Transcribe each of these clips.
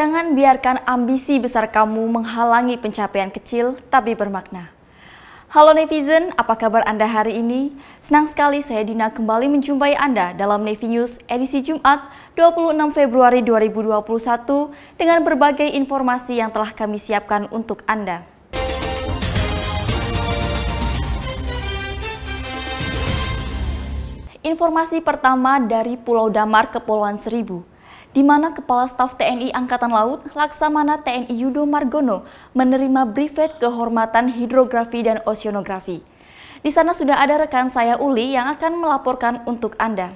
Jangan biarkan ambisi besar kamu menghalangi pencapaian kecil tapi bermakna. Halo Nevizen, apa kabar Anda hari ini? Senang sekali saya Dina kembali menjumpai Anda dalam Navy News edisi Jumat 26 Februari 2021 dengan berbagai informasi yang telah kami siapkan untuk Anda. Informasi pertama dari Pulau Damar, Kepulauan Seribu di mana Kepala Staf TNI Angkatan Laut Laksamana TNI Yudo Margono menerima brevet kehormatan hidrografi dan oceanografi. Di sana sudah ada rekan saya Uli yang akan melaporkan untuk Anda.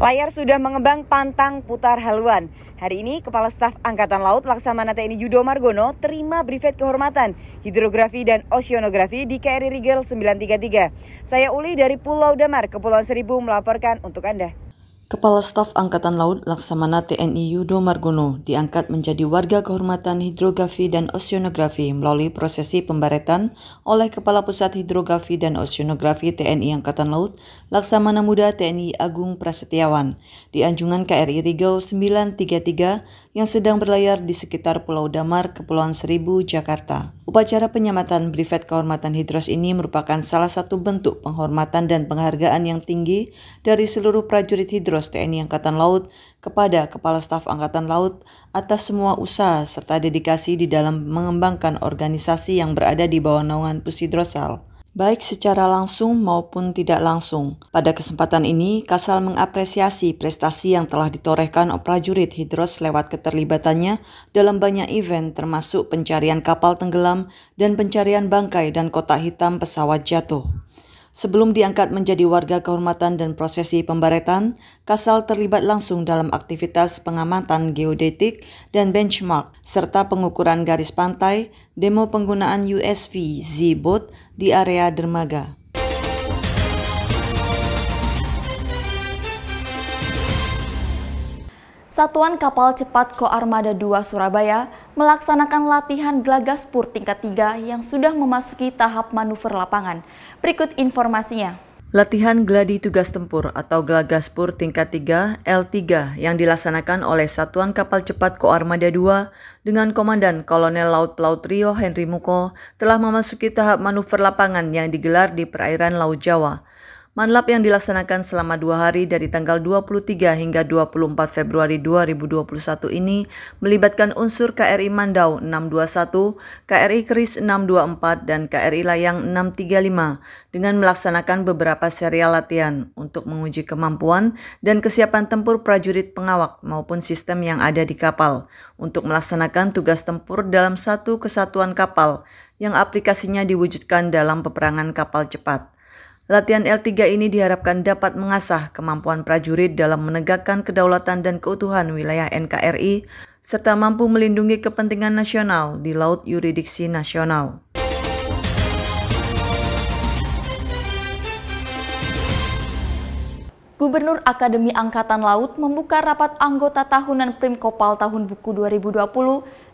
Layar sudah mengembang pantang putar haluan. Hari ini Kepala Staf Angkatan Laut Laksamana TNI Yudo Margono terima brevet kehormatan hidrografi dan oceanografi di KRI Rigel 933. Saya Uli dari Pulau Damar, Kepulauan Seribu melaporkan untuk Anda. Kepala Staf Angkatan Laut Laksamana TNI Yudo Margono diangkat menjadi warga kehormatan hidrografi dan oceanografi melalui prosesi pembaretan oleh Kepala Pusat Hidrografi dan Oceanografi TNI Angkatan Laut Laksamana Muda TNI Agung Prasetyawan di Anjungan KRI Rigel 933 yang sedang berlayar di sekitar Pulau Damar, Kepulauan Seribu, Jakarta. Upacara penyematan Brevet Kehormatan Hidros ini merupakan salah satu bentuk penghormatan dan penghargaan yang tinggi dari seluruh prajurit Hidros TNI Angkatan Laut kepada Kepala Staf Angkatan Laut atas semua usaha serta dedikasi di dalam mengembangkan organisasi yang berada di bawah naungan Pusidrosal baik secara langsung maupun tidak langsung. Pada kesempatan ini, Kasal mengapresiasi prestasi yang telah ditorehkan prajurit Hidros lewat keterlibatannya dalam banyak event termasuk pencarian kapal tenggelam dan pencarian bangkai dan kotak hitam pesawat jatuh. Sebelum diangkat menjadi warga kehormatan dan prosesi pembaretan, Kasal terlibat langsung dalam aktivitas pengamatan geodetik dan benchmark, serta pengukuran garis pantai, demo penggunaan USV Z-Boat di area dermaga. Satuan Kapal Cepat Koarmada 2 Surabaya melaksanakan latihan Glagaspur tingkat 3 yang sudah memasuki tahap manuver lapangan. Berikut informasinya. Latihan gladi tugas tempur atau Glagaspur tingkat 3 L3 yang dilaksanakan oleh Satuan Kapal Cepat Koarmada II dengan Komandan Kolonel Laut Pelaut Rio Henry Muko telah memasuki tahap manuver lapangan yang digelar di perairan Laut Jawa. Manlap yang dilaksanakan selama dua hari dari tanggal 23 hingga 24 Februari 2021 ini melibatkan unsur KRI Mandau 621, KRI Keris 624, dan KRI Layang 635 dengan melaksanakan beberapa serial latihan untuk menguji kemampuan dan kesiapan tempur prajurit pengawak maupun sistem yang ada di kapal untuk melaksanakan tugas tempur dalam satu kesatuan kapal yang aplikasinya diwujudkan dalam peperangan kapal cepat. Latihan L3 ini diharapkan dapat mengasah kemampuan prajurit dalam menegakkan kedaulatan dan keutuhan wilayah NKRI, serta mampu melindungi kepentingan nasional di laut yuridiksi nasional. Gubernur Akademi Angkatan Laut membuka rapat anggota tahunan Primkopal tahun buku 2020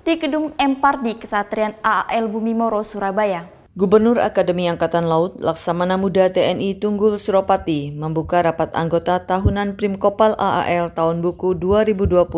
di Gedung Empardi Kesatrian AAL Bumi Moro, Surabaya. Gubernur Akademi Angkatan Laut Laksamana Muda TNI Tunggul Suropati membuka rapat anggota tahunan Primkopal AAL tahun buku 2020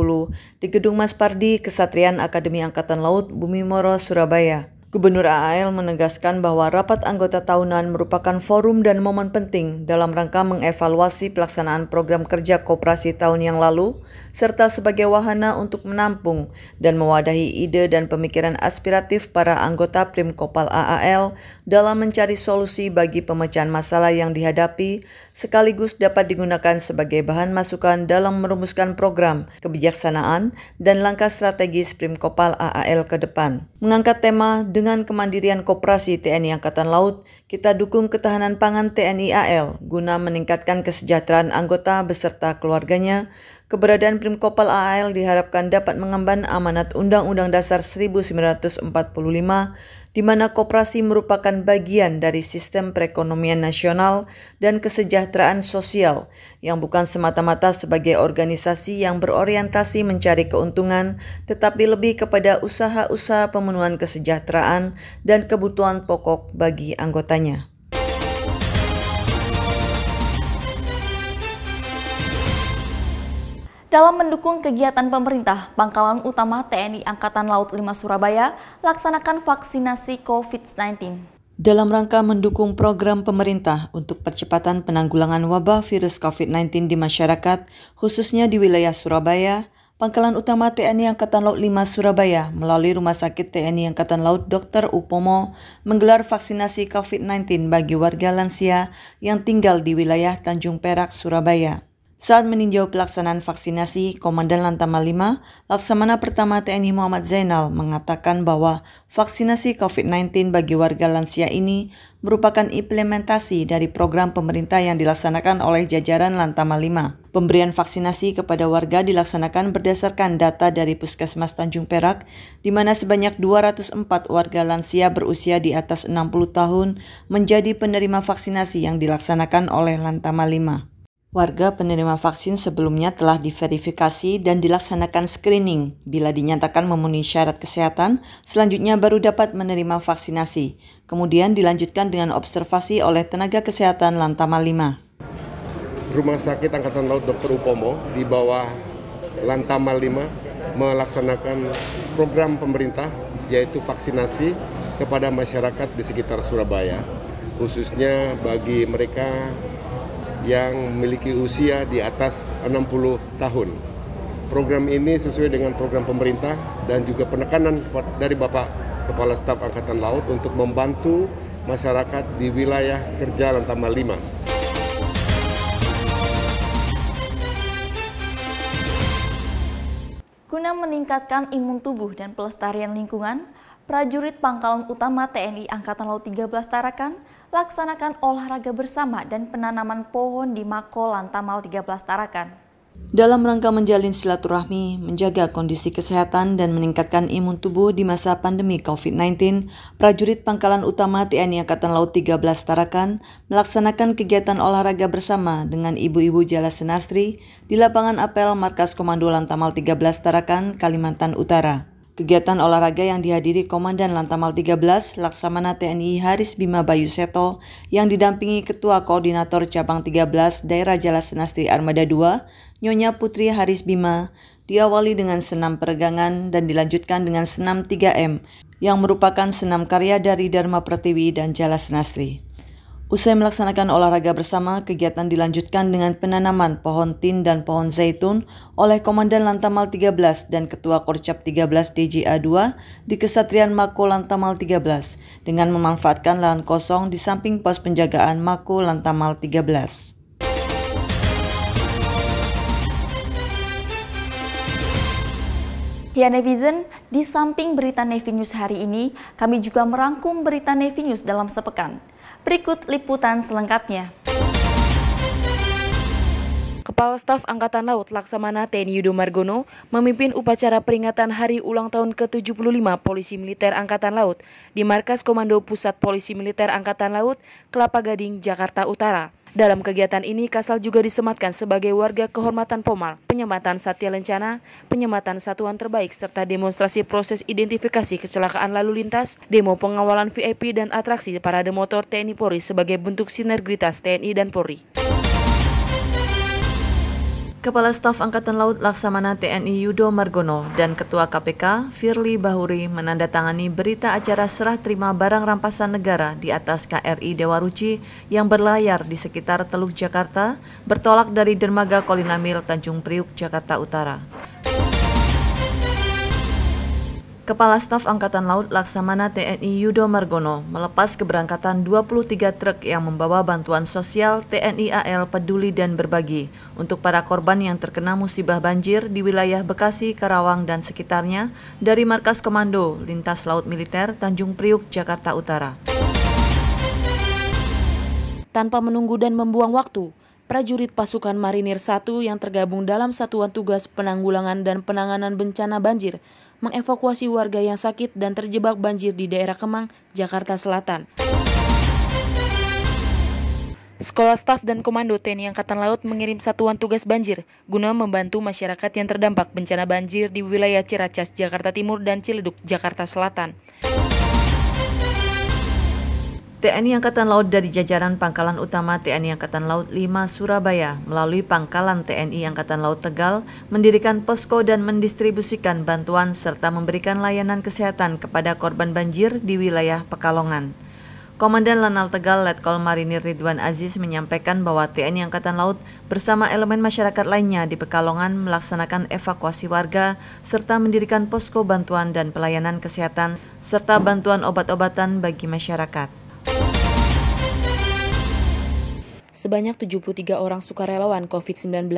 di Gedung Mas Pardi Kesatrian Akademi Angkatan Laut Bumi Moro, Surabaya. Gubernur AAL menegaskan bahwa rapat anggota tahunan merupakan forum dan momen penting dalam rangka mengevaluasi pelaksanaan program kerja kooperasi tahun yang lalu, serta sebagai wahana untuk menampung dan mewadahi ide dan pemikiran aspiratif para anggota Primkopal AAL dalam mencari solusi bagi pemecahan masalah yang dihadapi, sekaligus dapat digunakan sebagai bahan masukan dalam merumuskan program, kebijaksanaan, dan langkah strategis Primkopal AAL ke depan. Mengangkat tema dengan kemandirian Koperasi TNI Angkatan Laut, kita dukung ketahanan pangan TNI AL guna meningkatkan kesejahteraan anggota beserta keluarganya, Keberadaan Primkopal AL diharapkan dapat mengemban amanat Undang-Undang Dasar 1945 di mana koperasi merupakan bagian dari sistem perekonomian nasional dan kesejahteraan sosial yang bukan semata-mata sebagai organisasi yang berorientasi mencari keuntungan tetapi lebih kepada usaha-usaha pemenuhan kesejahteraan dan kebutuhan pokok bagi anggotanya. Dalam mendukung kegiatan pemerintah, Pangkalan Utama TNI Angkatan Laut 5 Surabaya laksanakan vaksinasi COVID-19. Dalam rangka mendukung program pemerintah untuk percepatan penanggulangan wabah virus COVID-19 di masyarakat, khususnya di wilayah Surabaya, Pangkalan Utama TNI Angkatan Laut 5 Surabaya melalui Rumah Sakit TNI Angkatan Laut Dr. Upomo menggelar vaksinasi COVID-19 bagi warga lansia yang tinggal di wilayah Tanjung Perak, Surabaya. Saat meninjau pelaksanaan vaksinasi, Komandan Lantama 5, Laksamana Pertama TNI Muhammad Zainal mengatakan bahwa vaksinasi COVID-19 bagi warga lansia ini merupakan implementasi dari program pemerintah yang dilaksanakan oleh jajaran Lantama 5. Pemberian vaksinasi kepada warga dilaksanakan berdasarkan data dari Puskesmas Tanjung Perak, di mana sebanyak 204 warga lansia berusia di atas 60 tahun menjadi penerima vaksinasi yang dilaksanakan oleh Lantama 5. Warga penerima vaksin sebelumnya telah diverifikasi dan dilaksanakan screening. Bila dinyatakan memenuhi syarat kesehatan, selanjutnya baru dapat menerima vaksinasi. Kemudian dilanjutkan dengan observasi oleh tenaga kesehatan Lantama 5. Rumah Sakit Angkatan Laut Dr. Upomo di bawah Lantama 5 melaksanakan program pemerintah yaitu vaksinasi kepada masyarakat di sekitar Surabaya khususnya bagi mereka yang memiliki usia di atas 60 tahun. Program ini sesuai dengan program pemerintah dan juga penekanan dari Bapak Kepala Staf Angkatan Laut untuk membantu masyarakat di wilayah kerja Lantama 5. Guna meningkatkan imun tubuh dan pelestarian lingkungan, prajurit Pangkalan Utama TNI Angkatan Laut 13 Tarakan laksanakan olahraga bersama dan penanaman pohon di Mako Lantamal 13 Tarakan. Dalam rangka menjalin silaturahmi, menjaga kondisi kesehatan, dan meningkatkan imun tubuh di masa pandemi COVID-19, prajurit pangkalan utama TNI Angkatan Laut 13 Tarakan melaksanakan kegiatan olahraga bersama dengan ibu-ibu jala senastri di lapangan apel Markas Komando Lantamal 13 Tarakan, Kalimantan Utara. Kegiatan olahraga yang dihadiri Komandan Lantamal 13 Laksamana TNI Haris Bima Bayu Seto yang didampingi Ketua Koordinator Cabang 13 Daerah Jalas Senastri Armada II, Nyonya Putri Haris Bima, diawali dengan senam peregangan dan dilanjutkan dengan senam 3M yang merupakan senam karya dari Dharma Pertiwi dan Jalas Senastri. Usai melaksanakan olahraga bersama, kegiatan dilanjutkan dengan penanaman pohon tin dan pohon zaitun oleh Komandan Lantamal 13 dan Ketua Korcap 13 DJA 2 di Kesatrian Mako Lantamal 13 dengan memanfaatkan lahan kosong di samping pos penjagaan Mako Lantamal 13. Ya Nevizen, di samping berita Nevinews hari ini, kami juga merangkum berita Nevinews dalam sepekan. Berikut liputan selengkapnya. Kepala Staf Angkatan Laut Laksamana TNI Yudo Margono memimpin upacara peringatan Hari Ulang Tahun ke-75 Polisi Militer Angkatan Laut di Markas Komando Pusat Polisi Militer Angkatan Laut, Kelapa Gading, Jakarta Utara. Dalam kegiatan ini, Kasal juga disematkan sebagai warga kehormatan Pomal, penyematan Satya Lencana, penyematan Satuan Terbaik, serta demonstrasi proses identifikasi kecelakaan lalu lintas, demo pengawalan VIP dan atraksi parade motor TNI Polri sebagai bentuk sinergitas TNI dan Polri. Kepala Staf Angkatan Laut Laksamana TNI Yudo Margono dan Ketua KPK Firly Bahuri menandatangani berita acara serah terima barang rampasan negara di atas KRI Dewa Ruci yang berlayar di sekitar Teluk Jakarta bertolak dari dermaga Kolinamil Tanjung Priuk, Jakarta Utara. Kepala Staf Angkatan Laut Laksamana TNI Yudo Margono melepas keberangkatan 23 truk yang membawa bantuan sosial TNI AL Peduli dan Berbagi untuk para korban yang terkena musibah banjir di wilayah Bekasi, Karawang, dan sekitarnya dari Markas Komando Lintas Laut Militer Tanjung Priuk, Jakarta Utara. Tanpa menunggu dan membuang waktu, prajurit pasukan Marinir 1 yang tergabung dalam Satuan Tugas Penanggulangan dan Penanganan Bencana Banjir mengevakuasi warga yang sakit dan terjebak banjir di daerah Kemang, Jakarta Selatan. Sekolah staf dan komando TNI Angkatan Laut mengirim satuan tugas banjir guna membantu masyarakat yang terdampak bencana banjir di wilayah Ciracas, Jakarta Timur dan Ciledug, Jakarta Selatan. TNI Angkatan Laut dari jajaran Pangkalan Utama TNI Angkatan Laut 5 Surabaya melalui Pangkalan TNI Angkatan Laut Tegal mendirikan posko dan mendistribusikan bantuan serta memberikan layanan kesehatan kepada korban banjir di wilayah Pekalongan. Komandan Lanal Tegal Letkol Marinir Ridwan Aziz menyampaikan bahwa TNI Angkatan Laut bersama elemen masyarakat lainnya di Pekalongan melaksanakan evakuasi warga serta mendirikan posko bantuan dan pelayanan kesehatan serta bantuan obat-obatan bagi masyarakat. sebanyak 73 orang sukarelawan COVID-19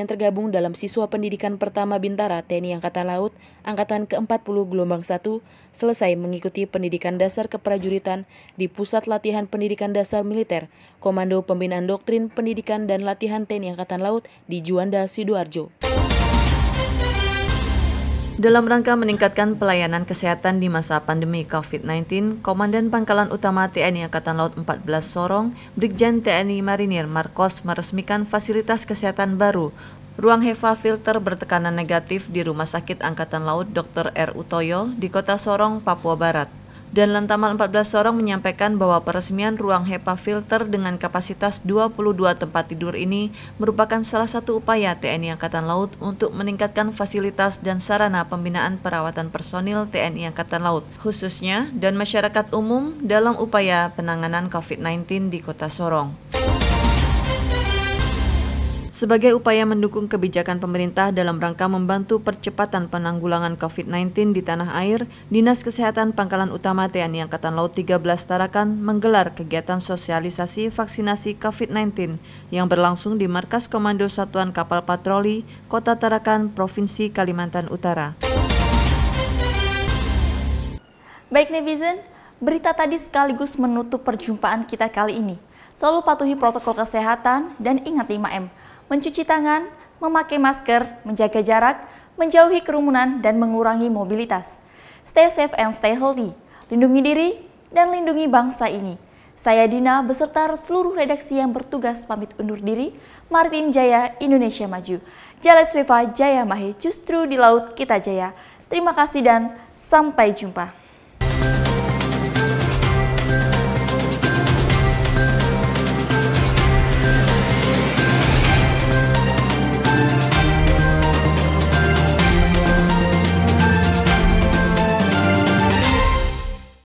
yang tergabung dalam siswa pendidikan pertama Bintara TNI Angkatan Laut Angkatan ke-40 Gelombang 1 selesai mengikuti pendidikan dasar keprajuritan di Pusat Latihan Pendidikan Dasar Militer Komando Pembinaan Doktrin Pendidikan dan Latihan TNI Angkatan Laut di Juanda, Sidoarjo. Dalam rangka meningkatkan pelayanan kesehatan di masa pandemi COVID-19, Komandan Pangkalan Utama TNI Angkatan Laut 14 Sorong, Brigjen TNI Marinir Marcos, meresmikan fasilitas kesehatan baru Ruang HEPA filter bertekanan negatif di Rumah Sakit Angkatan Laut Dr. R. Utoyo di Kota Sorong, Papua Barat dan Lantamal 14 Sorong menyampaikan bahwa peresmian ruang HEPA filter dengan kapasitas 22 tempat tidur ini merupakan salah satu upaya TNI Angkatan Laut untuk meningkatkan fasilitas dan sarana pembinaan perawatan personil TNI Angkatan Laut, khususnya dan masyarakat umum dalam upaya penanganan COVID-19 di Kota Sorong sebagai upaya mendukung kebijakan pemerintah dalam rangka membantu percepatan penanggulangan COVID-19 di tanah air, Dinas Kesehatan Pangkalan Utama TNI Angkatan Laut 13 Tarakan menggelar kegiatan sosialisasi vaksinasi COVID-19 yang berlangsung di Markas Komando Satuan Kapal Patroli, Kota Tarakan, Provinsi Kalimantan Utara. Baik netizen, berita tadi sekaligus menutup perjumpaan kita kali ini. Selalu patuhi protokol kesehatan dan ingat 5M mencuci tangan, memakai masker, menjaga jarak, menjauhi kerumunan, dan mengurangi mobilitas. Stay safe and stay healthy. Lindungi diri dan lindungi bangsa ini. Saya Dina beserta seluruh redaksi yang bertugas pamit undur diri, Martin Jaya Indonesia Maju. Jalan Swefa, Jaya Mahi. justru di laut kita jaya. Terima kasih dan sampai jumpa.